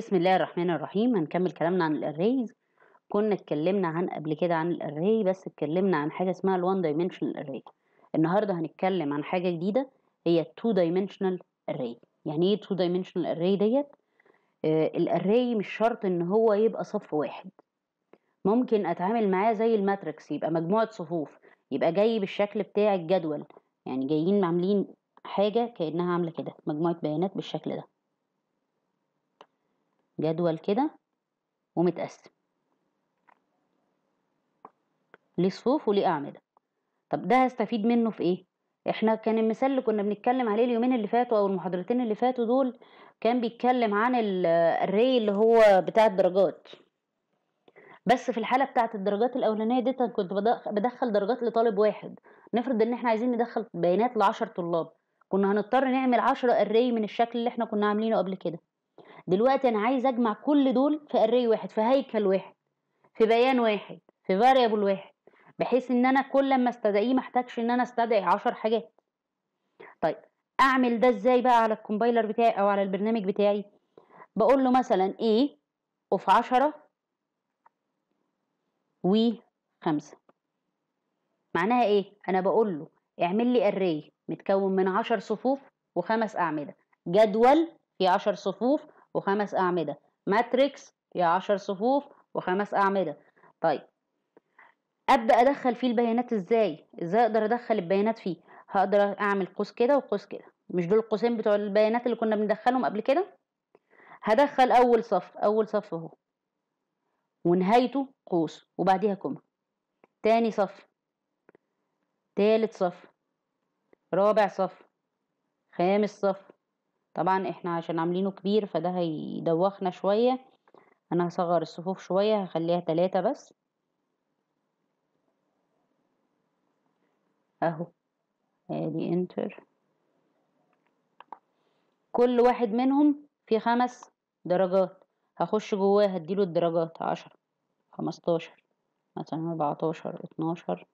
بسم الله الرحمن الرحيم هنكمل كلامنا عن الاريز كنا اتكلمنا عن قبل كده عن الاري بس اتكلمنا عن حاجه اسمها الوان دايمنشنال اري النهارده هنتكلم عن حاجه جديده هي التو دايمنشنال اري يعني ايه تو دايمنشنال اري ديت آه الاري مش شرط ان هو يبقى صف واحد ممكن اتعامل معاه زي الماتريكس يبقى مجموعه صفوف يبقى جاي بالشكل بتاع الجدول يعني جايين عاملين حاجه كانها عامله كده مجموعه بيانات بالشكل ده جدول كده ومتقسم ليه صفوف وليه أعمدة طب ده هستفيد منه في إيه؟ احنا كان المثال اللي كنا بنتكلم عليه اليومين اللي فاتوا او المحاضرتين اللي فاتوا دول كان بيتكلم عن الري اللي هو بتاع الدرجات بس في الحاله بتاعه الدرجات الاولانيه دي كنت بدخل درجات لطالب واحد نفرض ان احنا عايزين ندخل بيانات لعشر طلاب كنا هنضطر نعمل عشرة اري من الشكل اللي احنا كنا عاملينه قبل كده دلوقتي انا عايز اجمع كل دول في اري واحد في هيكل واحد في بيان واحد في فاريبل واحد بحيث ان انا كل ما استدعيه محتاجش ان انا استدعي عشر حاجات طيب اعمل ده ازاي بقى على الكمبايلر بتاعي او على البرنامج بتاعي بقول له مثلا a اوف عشرة و خمسة معناها ايه انا بقول له اعمل لي اري متكون من عشر صفوف وخمس اعمدة جدول في عشر صفوف وخمس أعمدة ماتريكس يا عشر صفوف وخمس أعمدة طيب أبدأ أدخل فيه البيانات إزاي إزاي أقدر أدخل البيانات فيه هقدر أعمل قوس كده وقوس كده مش دول القوسين بتوع البيانات اللي كنا بندخلهم قبل كده هدخل أول صف أول صف أهو ونهايته قوس وبعديها كوما تاني صف تالت صف رابع صف خامس صف طبعا احنا عشان عاملينه كبير فده هيدوخنا شوية انا هصغر الصفوف شوية هخليها تلاتة بس اهو ادي انتر كل واحد منهم في خمس درجات هخش جواه هديله الدرجات عشرة خمستاشر مثلا اربعتاشر اتناشر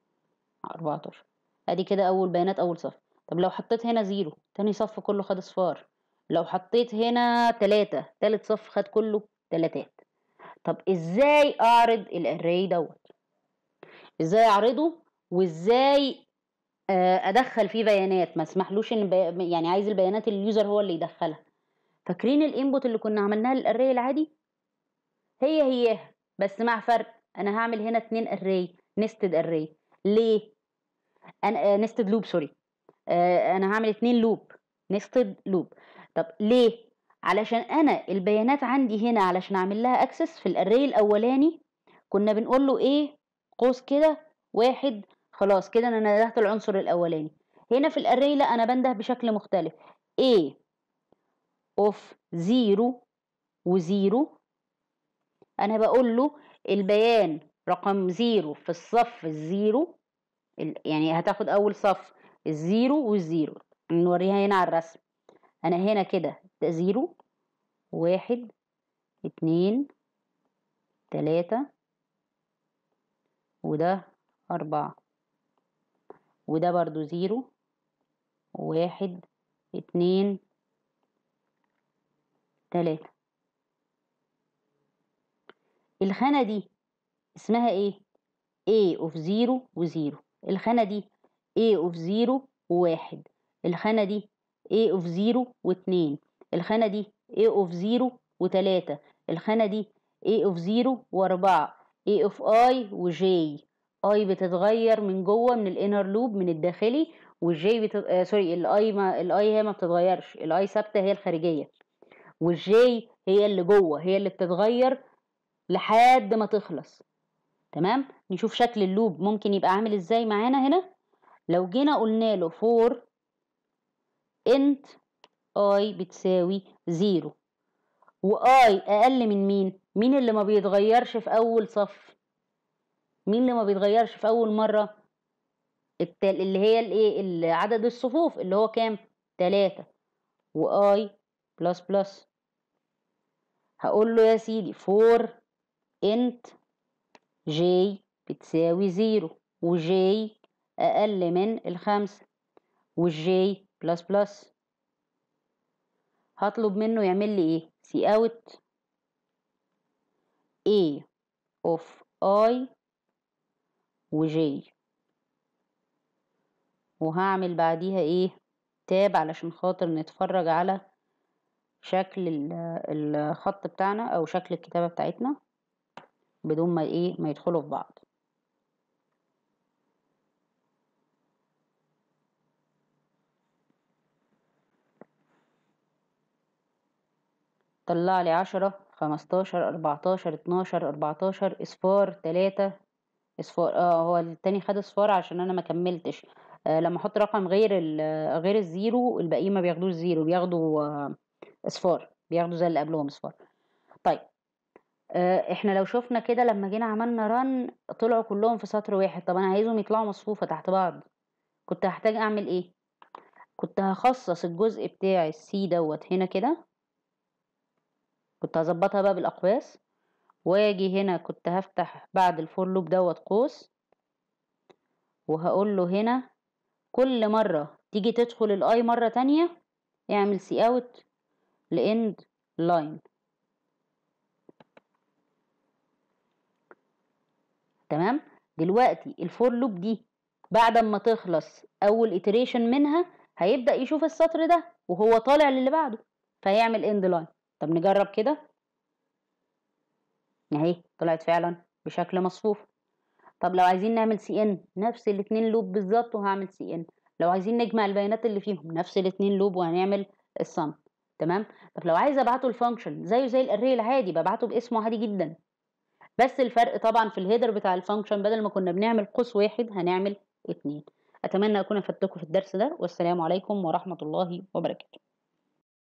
اربعتاشر ادي كده اول بيانات اول صف طب لو حطيت هنا زيرو تاني صف كله خد اصفار لو حطيت هنا تلاتة تالت صف خد كله تلاتات طب ازاي اعرض الاري دوت ازاي اعرضه وازاي آه، ادخل فيه بيانات ما اسمحلوش ان بي... يعني عايز البيانات اليوزر هو اللي يدخلها فاكرين الانبوت اللي كنا عملناها للاري العادي هي هي بس مع فرق انا هعمل هنا اتنين اري نستد اري ليه انا نستد لوب سوري انا هعمل اتنين لوب نستد لوب طب ليه علشان انا البيانات عندي هنا علشان اعمل لها اكسس في الاري الاولاني كنا بنقول له ايه قوس كده واحد خلاص كده انا ندهت العنصر الاولاني هنا في الاري لا انا بنده بشكل مختلف a of 0 و0 انا بقول له البيان رقم 0 في الصف الزيرو يعني هتاخد اول صف الزيرو والزيرو نوريها هنا على الرسم انا هنا كده ده زيرو واحد اتنين تلاتة وده أربعة وده برضو زيرو واحد اتنين تلاتة الخانة دي اسمها ايه؟ A of zero و zero الخانة دي A of zero و واحد الخانة دي A of 0 و2 الخانة دي A of 0 و3 الخانة دي A of 0 و4 A of I و J I بتتغير من جوه من الانر لوب من الداخلي والجي بتت... آه سوري I ما ال I هي ما بتتغيرش ال I ثابته هي الخارجيه J هي اللي جوه هي اللي بتتغير لحد ما تخلص تمام نشوف شكل اللوب ممكن يبقى عامل ازاي معانا هنا لو جينا قلنا له 4 انت اي بتساوي زيرو واي اقل من مين مين اللي ما بيتغيرش في اول صف مين اللي ما بيتغيرش في اول مره التال اللي هي الايه عدد الصفوف اللي هو كام تلاتة واي بلس بلس هقول له يا سيدي فور انت جي بتساوي زيرو وجي اقل من الخمسة والجي بلس بلس هطلب منه يعمل لي ايه سي اوت اي اوف اي وجي وهعمل بعديها ايه تاب علشان خاطر نتفرج على شكل الخط بتاعنا او شكل الكتابة بتاعتنا بدون ما ايه ما يدخلوا في بعض طلع لي عشرة خمستاشر أربعتاشر اتناشر أربعتاشر اصفار تلاتة اصفار اه هو التاني خد اصفار عشان انا ما كملتش آه لما احط رقم غير غير الزيرو الباقيين ما بياخدوش زيرو بياخدوا آه اصفار بياخدوا زي اللي قبلهم اصفار طيب آه احنا لو شفنا كده لما جينا عملنا رن طلعوا كلهم في سطر واحد طب انا عايزهم يطلعوا مصفوفة تحت بعض كنت هحتاج اعمل ايه كنت هخصص الجزء بتاع السي دوت هنا كده كنت هظبطها بقى بالاقواس واجي هنا كنت هفتح بعد الفور لوب دوت قوس وهقول له هنا كل مرة تيجي تدخل الاي مرة تانية اعمل سي اوت لاند لاين تمام دلوقتي الفور لوب دي بعد ما تخلص اول اتريشن منها هيبدأ يشوف السطر ده وهو طالع للي بعده فهيعمل end line طب نجرب كده اهي طلعت فعلا بشكل مصفوف طب لو عايزين نعمل سي ان نفس الاتنين لوب بالظبط وهعمل سي ان لو عايزين نجمع البيانات اللي فيهم نفس الاتنين لوب وهنعمل الصم تمام طب لو عايز ابعته الفانكشن زيه زي الاري العادي ببعته باسمه عادي جدا بس الفرق طبعا في الهيدر بتاع الفانكشن بدل ما كنا بنعمل قوس واحد هنعمل اتنين اتمنى اكون افدتكم في الدرس ده والسلام عليكم ورحمه الله وبركاته